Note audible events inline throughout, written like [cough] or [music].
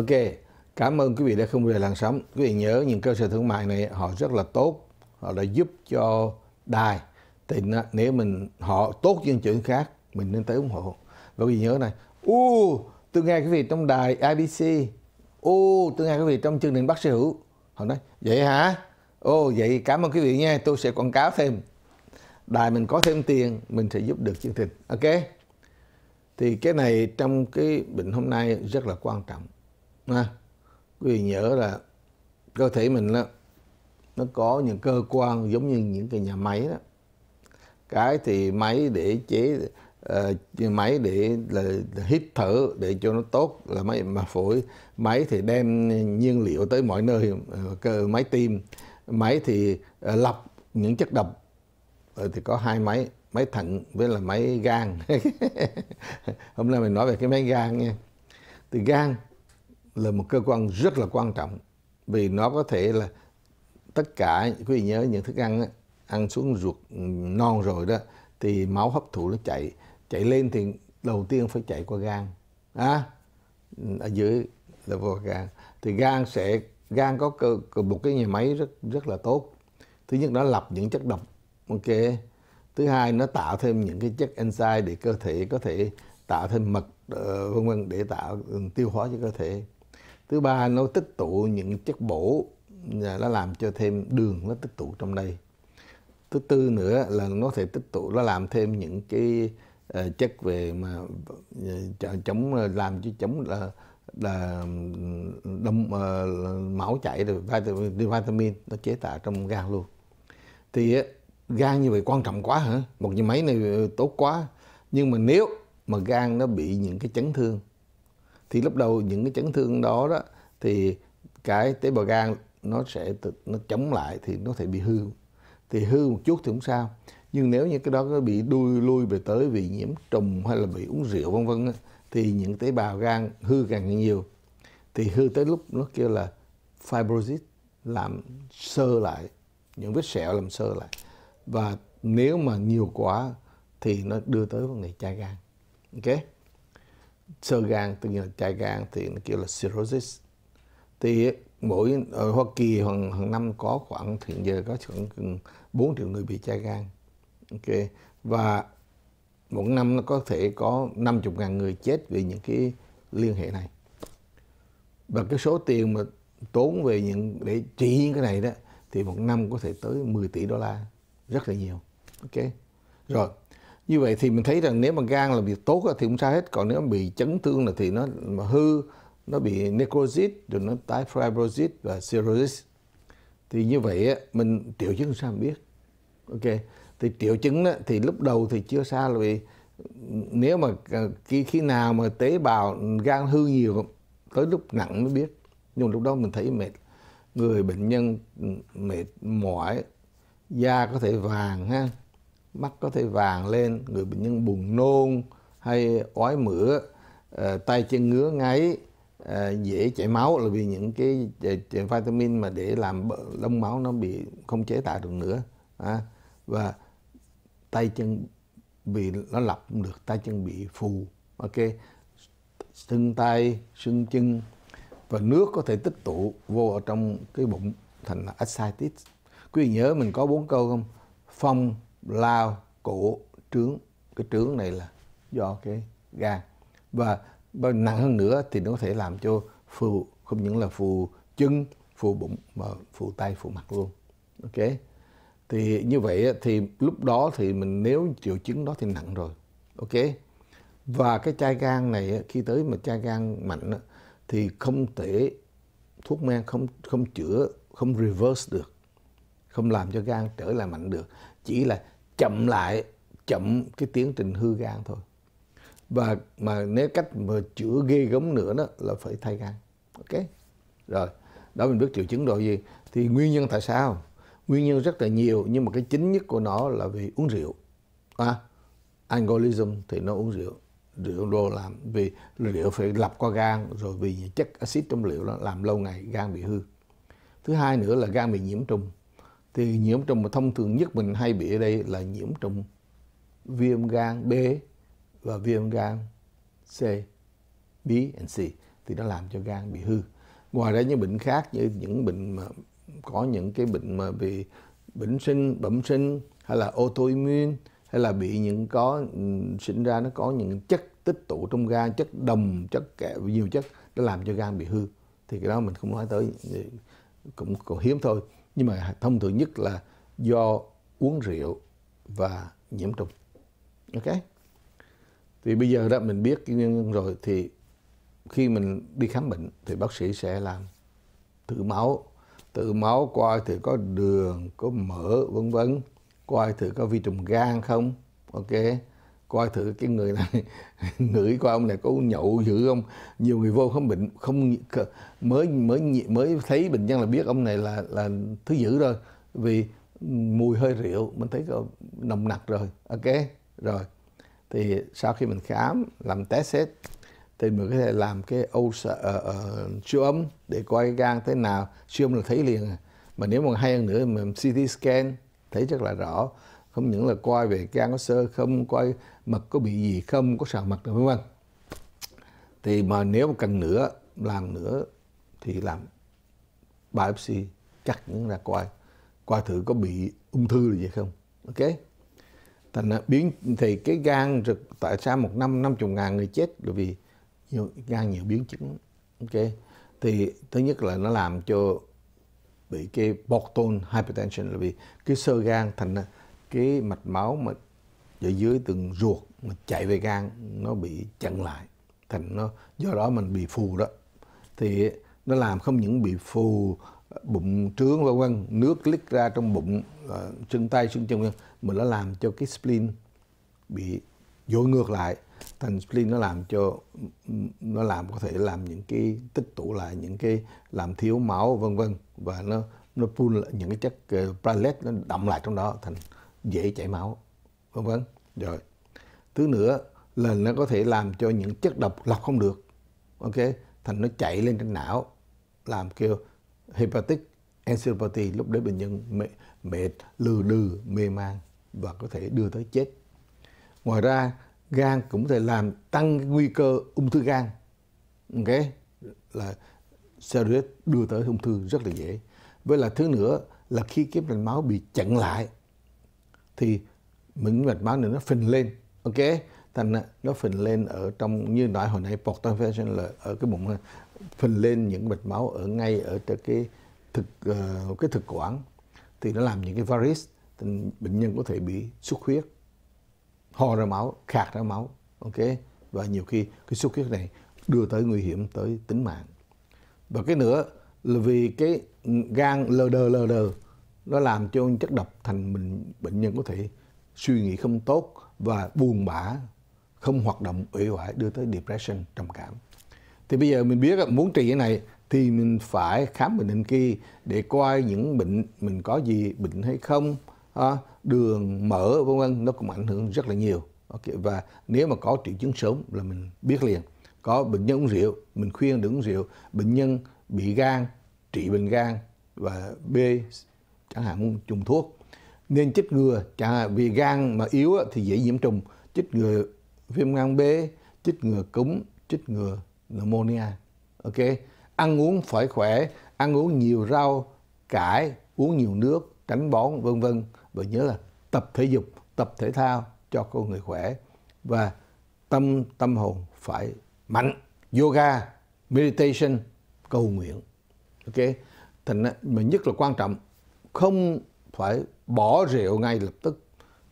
Ok, cảm ơn quý vị đã không về làn sóng. Quý vị nhớ những cơ sở thương mại này họ rất là tốt, họ đã giúp cho đài. Thì nếu mình họ tốt dân chuyện khác, mình nên tới ủng hộ. Và quý vị nhớ này, u tôi nghe quý vị trong đài IBC, u tôi nghe quý vị trong chương trình bác sĩ hữu. Họ nói, vậy hả? Ô, vậy cảm ơn quý vị nha, tôi sẽ quảng cáo thêm. Đài mình có thêm tiền, mình sẽ giúp được chương trình. Ok? Thì cái này trong cái bệnh hôm nay rất là quan trọng ha. quý vị nhớ là cơ thể mình đó, nó có những cơ quan giống như những cái nhà máy đó cái thì máy để chế uh, máy để là hít thở để cho nó tốt là máy mà phổi máy thì đem nhiên liệu tới mọi nơi ờ, cơ máy tim máy thì uh, lọc những chất độc uh, thì có hai máy máy thận với là máy gan [laughs] hôm nay mình nói về cái máy gan nha thì gan là một cơ quan rất là quan trọng vì nó có thể là tất cả quý vị nhớ những thức ăn ăn xuống ruột non rồi đó thì máu hấp thụ nó chạy chạy lên thì đầu tiên phải chạy qua gan à, ở dưới là vô gan thì gan sẽ gan có cơ, một cái nhà máy rất rất là tốt thứ nhất nó lọc những chất độc ok thứ hai nó tạo thêm những cái chất enzyme để cơ thể có thể tạo thêm mật ờ, vân vân để tạo tiêu hóa cho cơ thể thứ ba nó tích tụ những chất bổ nó làm cho thêm đường nó tích tụ trong đây thứ tư nữa là nó thể tích tụ nó làm thêm những cái uh, chất về mà uh, chống ờ, làm cho chống là là đông uh, máu chảy rồi vitamin, vitamin nó chế tạo trong gan luôn thì uh, gan như vậy quan trọng quá hả một nhà máy này tốt quá nhưng mà nếu mà gan nó bị những cái chấn thương thì lúc đầu những cái chấn thương đó đó thì cái tế bào gan nó sẽ tự, nó chống lại thì nó thể bị hư thì hư một chút thì không sao nhưng nếu như cái đó nó bị đuôi lui về tới vì nhiễm trùng hay là bị uống rượu vân vân thì những tế bào gan hư càng nhiều thì hư tới lúc nó kêu là fibrosis làm sơ lại những vết sẹo làm sơ lại và nếu mà nhiều quá thì nó đưa tới vấn đề chai gan ok sơ gan tự nhiên là chai gan thì nó kêu là cirrhosis thì mỗi ở Hoa Kỳ hàng, hàng năm có khoảng hiện giờ có khoảng 4 triệu người bị chai gan ok và mỗi năm nó có thể có 50 ngàn người chết vì những cái liên hệ này và cái số tiền mà tốn về những để trị những cái này đó thì một năm có thể tới 10 tỷ đô la rất là nhiều ok rồi như vậy thì mình thấy rằng nếu mà gan làm việc tốt thì cũng sao hết còn nếu bị chấn thương là thì nó hư nó bị necrosis rồi nó tái fibrosis và cirrhosis thì như vậy mình triệu chứng sao mình biết ok thì triệu chứng đó, thì lúc đầu thì chưa sao là vì nếu mà à, khi khi nào mà tế bào gan hư nhiều tới lúc nặng mới biết nhưng lúc đó mình thấy mệt người bệnh nhân ừ, mệt mỏi da có thể vàng ha mắt có thể vàng lên, người bệnh nhân buồn nôn hay ói mửa, ờ, tay chân ngứa ngáy, ờ, dễ chảy máu là vì những cái ờ, vitamin mà để làm đông máu nó bị không chế tạo được nữa. và tay chân bị nó lập được tay chân bị phù ok sưng tay sưng chân và nước có thể tích tụ vô ở trong cái bụng thành là ascites quý vị nhớ mình có bốn câu không phong lao cổ trướng cái trướng này là do cái gan và, và nặng hơn nữa thì nó có thể làm cho phù không những là phù chân phù bụng mà phù tay phù mặt luôn ok thì như vậy thì lúc đó thì mình nếu triệu chứng đó thì nặng rồi ok và cái chai gan này khi tới mà chai gan mạnh thì không thể thuốc men không không chữa không reverse được không làm cho gan trở lại mạnh được chỉ là chậm lại chậm cái tiến trình hư gan thôi và mà nếu cách mà chữa ghê gớm nữa đó là phải thay gan ok rồi đó mình biết triệu chứng rồi gì thì nguyên nhân tại sao nguyên nhân rất là nhiều nhưng mà cái chính nhất của nó là vì uống rượu à, alcoholism thì nó uống rượu rượu đồ làm vì rượu phải lập qua gan rồi vì chất axit trong rượu nó làm lâu ngày gan bị hư thứ hai nữa là gan bị nhiễm trùng thì nhiễm trùng mà thông thường nhất mình hay bị ở đây là nhiễm trùng viêm gan B và viêm gan C, B and C thì nó làm cho gan bị hư. Ngoài ra những bệnh khác như những bệnh mà có những cái bệnh mà bị bệnh sinh, bẩm sinh hay là autoimmune hay là bị những có ừ, sinh ra nó có những chất tích tụ trong gan, chất đồng, chất kẹ, nhiều chất nó làm cho gan bị hư. Thì cái đó mình không nói tới ừ, cũng, cũng hiếm thôi nhưng mà thông thường nhất là do uống rượu và nhiễm trùng ok thì bây giờ đó mình biết nguyên nhân rồi thì khi mình đi khám bệnh thì bác sĩ sẽ làm thử máu thử máu coi thử có đường có mỡ vân vân coi thử có vi trùng gan không ok coi thử cái người này [laughs] ngửi coi ông này có nhậu dữ không nhiều người vô không bệnh không mới mới mới thấy bệnh nhân là biết ông này là là thứ dữ rồi vì mùi hơi rượu mình thấy có nồng nặc rồi ok rồi thì sau khi mình khám làm test hết thì mình có thể làm cái ô ờ, ờ, siêu âm để coi cái gan thế nào siêu âm là thấy liền à. mà nếu mà hai hơn nữa mình CT scan thấy rất là rõ không những là coi về gan có sơ không coi mật có bị gì không có sàn mật vân vân thì mà nếu mà cần nữa làm nữa thì làm biopsy cắt những ra coi coi thử có bị ung thư gì không ok thành biến thì cái gan rồi tại sao một năm năm chục ngàn người chết là vì nhiều, gan nhiều biến chứng ok thì thứ nhất là nó làm cho bị cái portal hypertension là vì cái sơ gan thành cái mạch máu mà ở dưới từng ruột mà chạy về gan nó bị chặn lại thành nó do đó mình bị phù đó thì nó làm không những bị phù bụng trướng vân vân nước lít ra trong bụng ờ, chân tay xương chân vân mà nó làm cho cái spleen bị dối ngược lại thành spleen nó làm cho nó làm có thể làm những cái tích tụ lại những cái làm thiếu máu vân vân và nó nó pull những cái chất uh, platelet nó đậm lại trong đó thành dễ chảy máu, vân vân. Rồi. Thứ nữa là nó có thể làm cho những chất độc lọc không được. Ok, thành nó chạy lên trên não làm kêu hepatic encephalopathy lúc đấy bệnh nhân mệt, mệt lừ đừ mê man và có thể đưa tới chết ngoài ra gan cũng có thể làm tăng nguy cơ ung thư gan ok là steroid đưa tới ung thư rất là dễ với là thứ nữa là khi kiếp lên máu bị chặn lại thì mình mạch máu này nó phình lên ok thành nó phình lên ở trong như nói hồi nãy portal là ở cái bụng phình lên những mạch máu ở ngay ở cái thực ờ, cái thực quản thì nó làm những cái varis thì bệnh nhân có thể bị xuất huyết ho ra máu khạc ra máu ok và nhiều khi cái xuất huyết này đưa tới nguy hiểm tới tính mạng và cái nữa là vì cái gan lờ đờ lờ đờ nó làm cho chất độc thành mình bệnh nhân có thể suy nghĩ không tốt và buồn bã không hoạt động uể oải đưa tới depression trầm cảm thì bây giờ mình biết muốn trị cái này thì mình phải khám bệnh định kỳ để coi những bệnh mình có gì bệnh hay không à, đường mỡ vân vân nó cũng ảnh hưởng rất là nhiều okay. và nếu mà có triệu chứng sớm là mình biết liền có bệnh nhân uống rượu mình khuyên đừng uống rượu bệnh nhân bị gan trị bệnh gan và b chẳng hạn trùng thuốc nên chích ngừa chẳng hạn vì gan mà yếu thì dễ nhiễm trùng chích ngừa viêm gan B chích ngừa cúm chích ngừa pneumonia ok ăn uống phải khỏe ăn uống nhiều rau cải uống nhiều nước tránh bón vân vân và nhớ là tập thể dục tập thể thao cho con người khỏe và tâm tâm hồn phải mạnh yoga meditation cầu nguyện ok thành mà nhất là quan trọng không phải bỏ rượu ngay lập tức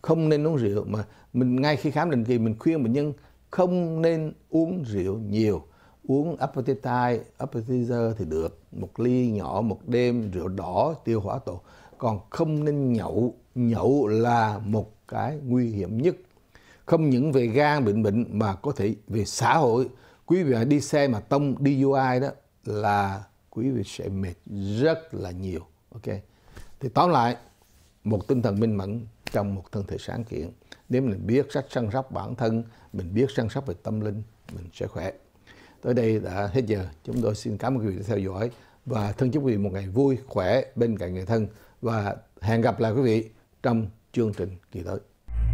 không nên uống rượu mà mình ngay khi khám định kỳ mình khuyên bệnh nhân không nên uống rượu nhiều uống appetite appetizer thì được một ly nhỏ một đêm rượu đỏ tiêu hóa tổ còn không nên nhậu nhậu là một cái nguy hiểm nhất không những về gan bệnh bệnh mà có thể về xã hội quý vị đi xe mà tông đi DUI đó là quý vị sẽ mệt rất là nhiều ok thì tóm lại một tinh thần minh mẫn trong một thân thể sáng kiện nếu mình biết cách săn sóc bản thân mình biết săn sóc về tâm linh mình sẽ khỏe tới đây đã hết giờ chúng tôi xin cảm ơn quý vị đã theo dõi và thân chúc quý vị một ngày vui khỏe bên cạnh người thân và hẹn gặp lại quý vị trong chương trình kỳ tới.